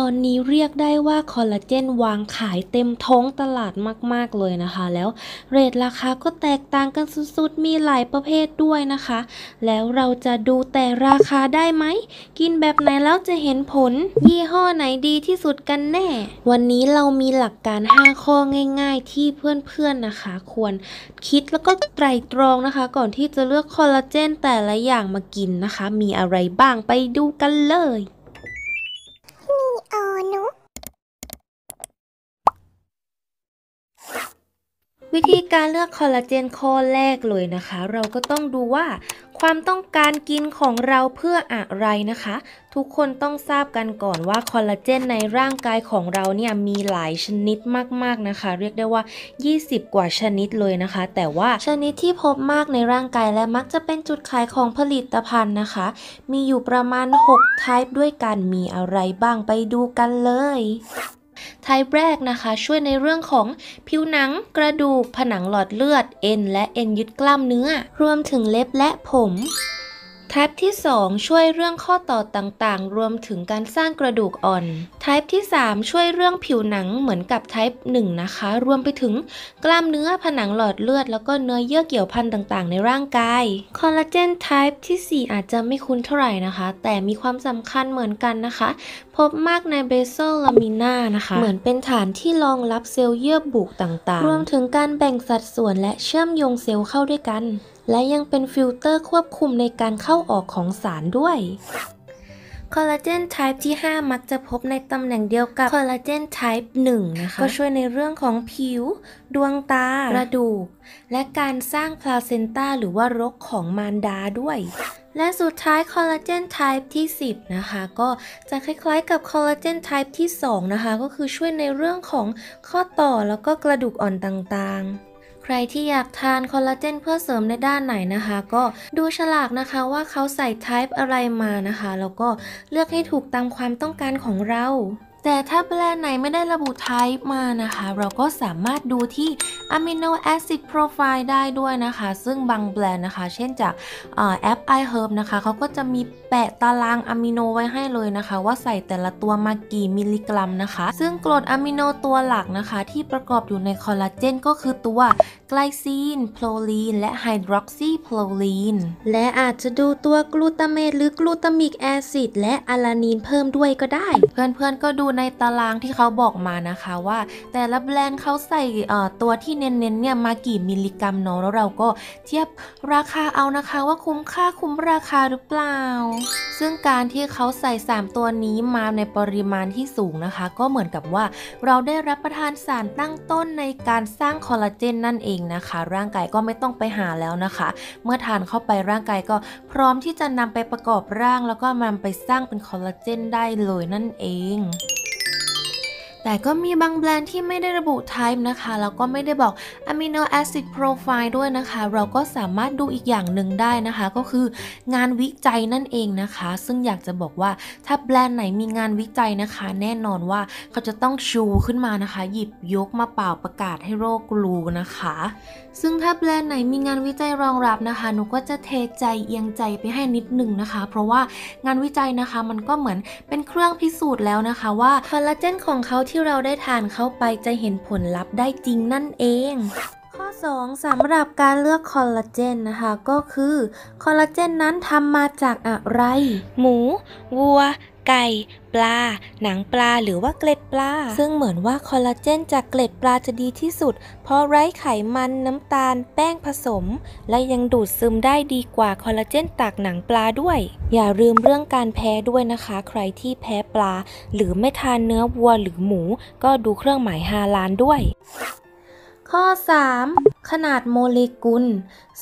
ตอนนี้เรียกได้ว่าคอลลาเจนวางขายเต็มท้องตลาดมากๆเลยนะคะ แล้วเรทราคาก็แตกต่างกันสุดๆมีหลายประเภทด้วยนะคะ แล้วเราจะดูแต่ราคาได้ไหม กินแบบไหนแล้วจะเห็นผลยี่ห้อไหนดีที่สุดกันแน่ วันนี้เรามีหลักการ5ข้อง่ายๆ ที่เพื่อนๆนะคะ ควรคิดแล้วก็ไตรตรองนะคะก่อนที่จะเลือกคอลลาเจนแต่ละอย่างมากินนะคะ มีอะไรบ้างไปดูกันเลยวิธีการเลือกคอลลาเจนข้อแรกเลยนะคะเราก็ต้องดูว่าความต้องการกินของเราเพื่ออะไรนะคะทุกคนต้องทราบกันก่อนว่าคอลลาเจน ในร่างกายของเราเนี่ยมีหลายชนิดมากๆนะคะ เรียกได้ว่า 20 กว่าชนิดเลยนะคะ แต่ว่าชนิดที่พบมากในร่างกายและมักจะเป็นจุดขายของผลิตภัณฑ์นะคะ มีอยู่ประมาณ 6 ไทป์ด้วยกันมีอะไรบ้างไปดูกันเลยไทายแรกนะคะช่วยในเรื่องของผิวหนังกระดูกผนังหลอดเลือดเอ็นและเอ็นยึดกล้ามเนื้อ รวมถึงเล็บและผม Type ที่ 2 ช่วยเรื่องข้อต่อต่างๆ รวมถึงการสร้างกระดูกอ่อน Type ที่ 3 ช่วยเรื่องผิวหนังเหมือนกับ Type 1นะคะ รวมไปถึงกล้ามเนื้อผนังหลอดเลือด แล้วก็เนื้อเยื่อเกี่ยวพันต่างๆ ในร่างกาย คอลลาเจน Type ที่ 4 อาจจะไม่คุ้นเท่าไหร่นะคะ แต่มีความสำคัญเหมือนกันนะคะ พบมากในเบสโซลามิน่านะคะ เหมือนเป็นฐานที่รองรับเซลล์เยื่อบุต่างๆ รวมถึงการแบ่งสัดส่วนและเชื่อมโยงเซลล์เข้าด้วยกันและยังเป็นฟิลเตอร์ควบคุมในการเข้าออกของสารด้วย คอลลาเจนไทป์ที่ 5 มักจะพบในตำแหน่งเดียวกับคอลลาเจนไทป์1นะคะ ก็ช่วยในเรื่องของผิว ดวงตากระดูก และการสร้างพลาเซนต้าหรือว่ารกของมารดาด้วย และสุดท้ายคอลลาเจนไทป์ที่ 10 นะคะก็จะคล้ายๆกับคอลลาเจนไทป์ที่ 2 นะคะก็คือช่วยในเรื่องของข้อต่อแล้วก็กระดูกอ่อนต่างๆใครที่อยากทานคอลลาเจนเพื่อเสริมในด้านไหนนะคะก็ดูฉลากนะคะว่าเขาใส่ไทป์อะไรมานะคะ แล้วก็เลือกให้ถูกตามความต้องการของเราแต่ถ้าแบรนด์ไหนไม่ได้ระบุไทป์มานะคะ เราก็สามารถดูที่อะมิโนแอซิดโปรไฟล์ได้ด้วยนะคะ ซึ่งบางแบรนด์นะคะ เช่นจากแอป iHerb นะคะเขาก็จะมีแปะตารางอะมิโนไว้ให้เลยนะคะ ว่าใส่แต่ละตัวมากี่มิลลิกรัมนะคะ ซึ่งกรดอะมิโนตัวหลักนะคะ ที่ประกอบอยู่ในคอลลาเจนก็คือตัวไกลซีนโพลีนและไฮดรอกซีโพลีนและอาจจะดูตัวกลูตาเมตหรือกลูตามิกแอซิดและอะลานีนเพิ่มด้วยก็ได้ เพื่อนๆก็ดูในตารางที่เขาบอกมานะคะว่า แต่ละแบรนด์เขาใส่ตัวที่เน้นๆเนี่ยมากี่มิลลิกรัมเนาะแล้วเราก็เทียบราคาเอานะคะว่าคุ้มค่าคุ้มราคาหรือเปล่า ซึ่งการที่เขาใส่ 3 ตัวนี้มาในปริมาณที่สูงนะคะ ก็เหมือนกับว่าเราได้รับประทานสารตั้งต้นในการสร้างคอลลาเจนนั่นเององนะคะร่างกายก็ไม่ต้องไปหาแล้วนะคะ เมื่อทานเข้าไปร่างกายก็พร้อมที่จะนำไปประกอบร่างแล้วก็นำไปสร้างเป็นคอลลาเจนได้เลยนั่นเองแต่ก็มีบางแบรนด์ที่ไม่ได้ระบุไทม์นะคะแล้วก็ไม่ได้บอกอะมิโนแอซิดโปรไฟล์ด้วยนะคะ เราก็สามารถดูอีกอย่างหนึ่งได้นะคะ ก็คือ งานวิจัยนั่นเองนะคะ ซึ่งอยากจะบอกว่าถ้าแบรนด์ไหนมีงานวิจัยนะคะแน่นอนว่า เขาจะต้องชูขึ้นมานะคะ หยิบยกมาเป่าประกาศให้โรครู้นะคะ ซึ่งถ้าแบรนด์ไหนมีงานวิจัยรองรับนะคะหนูก็จะเทใจเอียงใจไปให้นิดหนึ่งนะคะ เพราะว่างานวิจัยนะคะมันก็เหมือนเป็นเครื่องพิสูจน์แล้วนะคะ ว่าคอลลาเจนของเขาที่เราได้ทานเข้าไปจะเห็นผลลัพธ์ได้จริงนั่นเอง ข้อ2สำหรับการเลือกคอลลาเจนนะคะ ก็คือคอลลาเจนนั้นทำมาจากอะไร หมู วัวไก่ปลา หนังปลาหรือว่าเกล็ดปลา ซึ่งเหมือนว่าคอลลาเจน จากเกล็ดปลาจะดีที่สุด เพราะไร้ไขมันน้ำตาลแป้งผสมและยังดูดซึมได้ดีกว่าคอลลาเจนจากหนังปลาด้วยอย่าลืมเรื่องการแพ้ด้วยนะคะ ใครที่แพ้ปลา หรือไม่ทานเนื้อวัวหรือหมู ก็ดูเครื่องหมายฮาลานด้วยข้อ 3ขนาดโมเลกุล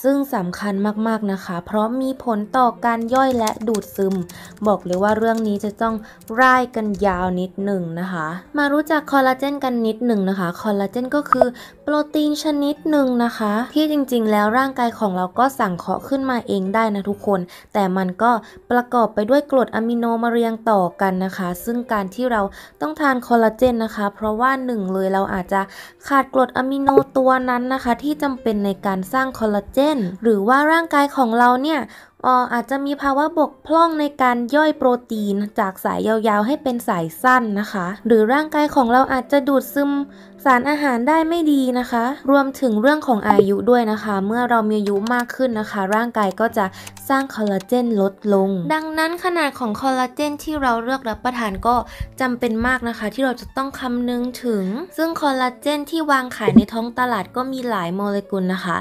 ซึ่งสำคัญมาก ๆนะคะ เพราะมีผลต่อการย่อยและดูดซึม บอกเลยว่าเรื่องนี้จะต้องร่ายกันยาวนิดหนึ่งนะคะมารู้จักคอลลาเจนกันนิดหนึ่งนะคะคอลลาเจนก็คือ โปรตีนชนิดหนึ่งนะคะ ที่จริงๆ แล้วร่างกายของเราก็สั่งเคาะขึ้นมาเองได้นะทุกคน แต่มันก็ประกอบไปด้วยกรดอะมิโนมาเรียงต่อกันนะคะซึ่งการที่เราต้องทานคอลลาเจนนะคะเพราะว่าหนึ่งเลยเราอาจจะขาดกรดอะมิโนตัวนั้นนะคะที่ที่จำเป็นในการสร้างคอลลาเจน หรือว่าร่างกายของเราเนี่ย อาจจะมีภาวะบกพร่องในการย่อยโปรตีน จากสายยาวๆให้เป็นสายสั้นนะคะ หรือร่างกายของเราอาจจะดูดซึมสารอาหารได้ไม่ดีนะคะ รวมถึงเรื่องของอายุด้วยนะคะ เมื่อเรามีอายุมากขึ้นนะคะร่างกายก็จะสร้างคอลลาเจนลดลงดังนั้นขนาดของคอลลาเจนที่เราเลือกรับประทานก็จำเป็นมากนะคะที่เราจะต้องคำนึงถึงซึ่งคอลลาเจนที่วางขายในท้องตลาดก็มีหลายโมเลกุลนะคะ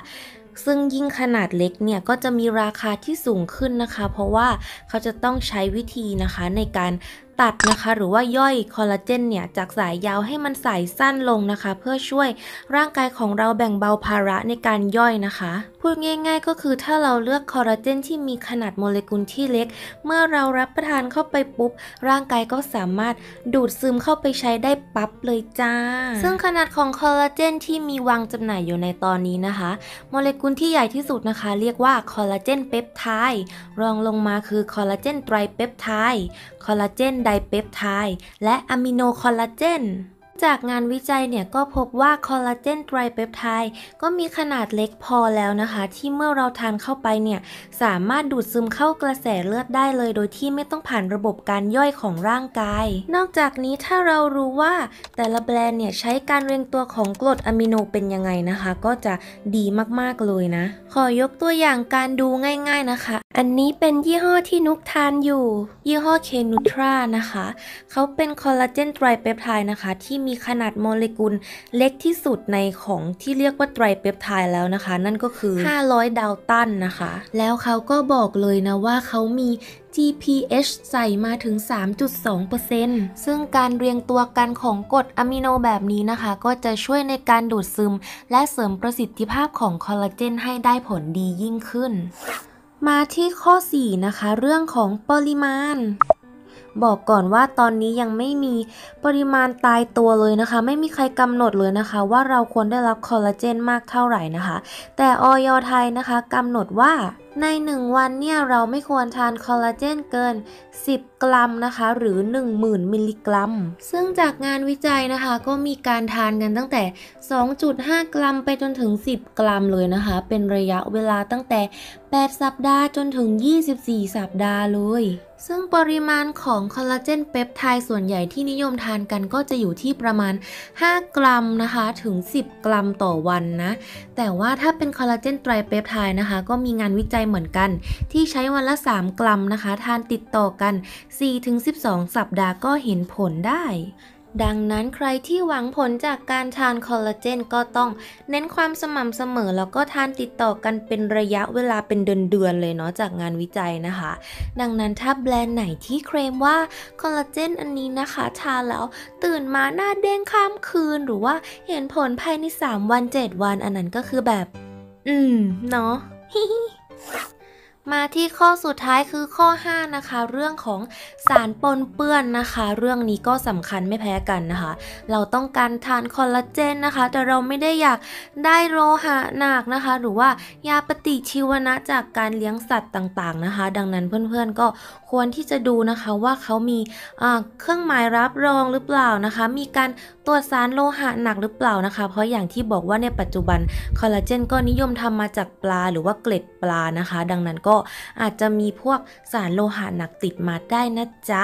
ซึ่งยิ่งขนาดเล็กเนี่ยก็จะมีราคาที่สูงขึ้นนะคะ เพราะว่าเขาจะต้องใช้วิธีนะคะในการตัดนะคะหรือว่าย่อยคอลลาเจนเนี่ย จากสายยาวให้มันสายสั้นลงนะคะ เพื่อช่วยร่างกายของเราแบ่งเบาภาระในการย่อยนะคะ พูดง่ายๆก็คือถ้าเราเลือกคอลลาเจนที่มีขนาดโมเลกุลที่เล็ก เมื่อเรารับประทานเข้าไปปุ๊บร่างกายก็สามารถดูดซึมเข้าไปใช้ได้ปั๊บเลยจ้าซึ่งขนาดของคอลลาเจนที่มีวางจำหน่ายอยู่ในตอนนี้นะคะโมเลกุลที่ใหญ่ที่สุดนะคะเรียกว่าคอลลาเจนเปปไทด์รองลงมาคือคอลลาเจนไตรเปปไทด์คอลลาเจนไไดเปปไทด์และอะมิโนคอลลาเจนจากงานวิจัยเนี่ยก็พบว่าคอลลาเจนไตรเปปไทด์ก็มีขนาดเล็กพอแล้วนะคะ ที่เมื่อเราทานเข้าไปเนี่ย สามารถดูดซึมเข้ากระแสเลือดได้เลย โดยที่ไม่ต้องผ่านระบบการย่อยของร่างกาย นอกจากนี้ถ้าเรารู้ว่าแต่ละแบรนด์เนี่ยใช้การเรียงตัวของกรดอะมิโนเป็นยังไงนะคะ ก็จะดีมากๆเลยนะ ขอยกตัวอย่างการดูง่ายๆนะคะ อันนี้เป็นยี่ห้อที่นุกทานอยู่ ยี่ห้อเคนูทรานะคะเขาเป็นคอลลาเจนไตรเปปไทด์นะคะที่มีมีขนาดโมเลกุลเล็กที่สุดในของที่เรียกว่าไตรเปปไทด์แล้วนะคะ นั่นก็คือ 500 ดาวตันนะคะ แล้วเขาก็บอกเลยนะว่าเขามี GPH ใส่มาถึง 3.2%ซึ่งการเรียงตัวกันของกรดอะมิโนแบบนี้นะคะ ก็จะช่วยในการดูดซึมและเสริมประสิทธิภาพของคอลลาเจนให้ได้ผลดียิ่งขึ้น มาที่ข้อ 4 นะคะเรื่องของปริมาณบอกก่อนว่าตอนนี้ยังไม่มีปริมาณตายตัวเลยนะคะ ไม่มีใครกำหนดเลยนะคะ ว่าเราควรได้รับคอลลาเจนมากเท่าไหร่นะคะ แต่ออยไทยนะคะกำหนดว่าใน 1 วันเนี่ยเราไม่ควรทานคอลลาเจนเกิน10 กรัมนะคะหรือ10,000มิลลิกรัมซึ่งจากงานวิจัยนะคะก็มีการทานกันตั้งแต่ 2.5 กรัมไปจนถึง 10กรัมเลยนะคะเป็นระยะเวลาตั้งแต่ 8 สัปดาห์จนถึง 24 สัปดาห์เลยซึ่งปริมาณของคอลลาเจน เปปไทด์ส่วนใหญ่ที่นิยมทานกันก็จะอยู่ที่ประมาณ 5 กรัมนะคะถึง 10กรัมต่อวันนะแต่ว่าถ้าเป็นคอลลาเจนไตรเปปไทด์นะคะก็มีงานวิจัยเหมือนกัน ที่ใช้วันละ 3กรัมนะคะทานติดต่อกัน 4-12 สัปดาห์ก็เห็นผลได้ ดังนั้นใครที่หวังผลจากการทานคอลลาเจนก็ต้องเน้นความสม่ำเสมอแล้วก็ทานติดต่อกันเป็นระยะเวลาเป็นเดือนๆเลยเนาะ จากงานวิจัยนะคะดังนั้นถ้าแบรนด์ไหนที่เคลมว่าคอลลาเจนอันนี้นะคะทานแล้วตื่นมาหน้าเด้งข้ามคืนหรือว่าเห็นผลภายใน 3 วัน 7 วัน อันนั้นก็คือแบบ อืมเนาะมาที่ข้อสุดท้ายคือข้อ5นะคะเรื่องของสารปนเปื้อนนะคะ เรื่องนี้ก็สำคัญไม่แพ้กันนะคะ เราต้องการทานคอลลาเจนนะคะแต่เราไม่ได้อยากได้โลหะหนักนะคะ หรือว่ายาปฏิชีวนะจากการเลี้ยงสัตว์ต่างๆนะคะ ดังนั้นเพื่อนๆก็ควรที่จะดูนะคะว่าเขามีเครื่องหมายรับรองหรือเปล่านะคะ มีการตรวจสารโลหะหนักหรือเปล่านะคะ เพราะอย่างที่บอกว่าในปัจจุบันคอลลาเจนก็นิยมทำมาจากปลาหรือว่าเกล็ดปลานะคะ ดังนั้นก็อาจจะมีพวกสารโลหะหนักติดมาได้นะจ๊ะ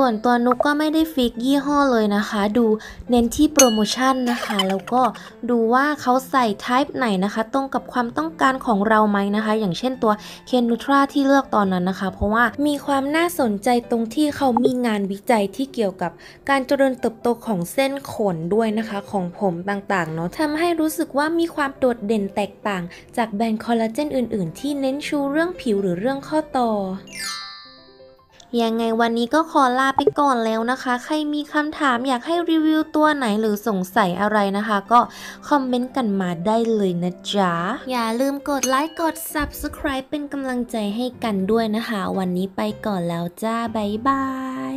ส่วนตัวนุกก็ไม่ได้ฟิกยี่ห้อเลยนะคะดูเน้นที่โปรโมชั่นนะคะ แล้วก็ดูว่าเขาใส่ไทป์ไหนนะคะตรงกับความต้องการของเราไหมนะคะ อย่างเช่นตัวเคนนูทราที่เลือกตอนนั้นนะคะ เพราะว่ามีความน่าสนใจตรงที่เขามีงานวิจัยที่เกี่ยวกับการเจริญเติบโตของเส้นขนด้วยนะคะของผมต่างๆเนาะทำให้รู้สึกว่ามีความโดดเด่นแตกต่างจากแบรนด์คอลลาเจนอื่นๆ ที่เน้นชูเรื่องผิวหรือเรื่องข้อต่อยังไงวันนี้ก็ขอลาไปก่อนแล้วนะคะ ใครมีคำถามอยากให้รีวิวตัวไหนหรือสงสัยอะไรนะคะ ก็คอมเมนต์กันมาได้เลยนะจ๊ะ อย่าลืมกดไลค์กด Subscribe เป็นกำลังใจให้กันด้วยนะคะ วันนี้ไปก่อนแล้วจ้า บ๊ายบาย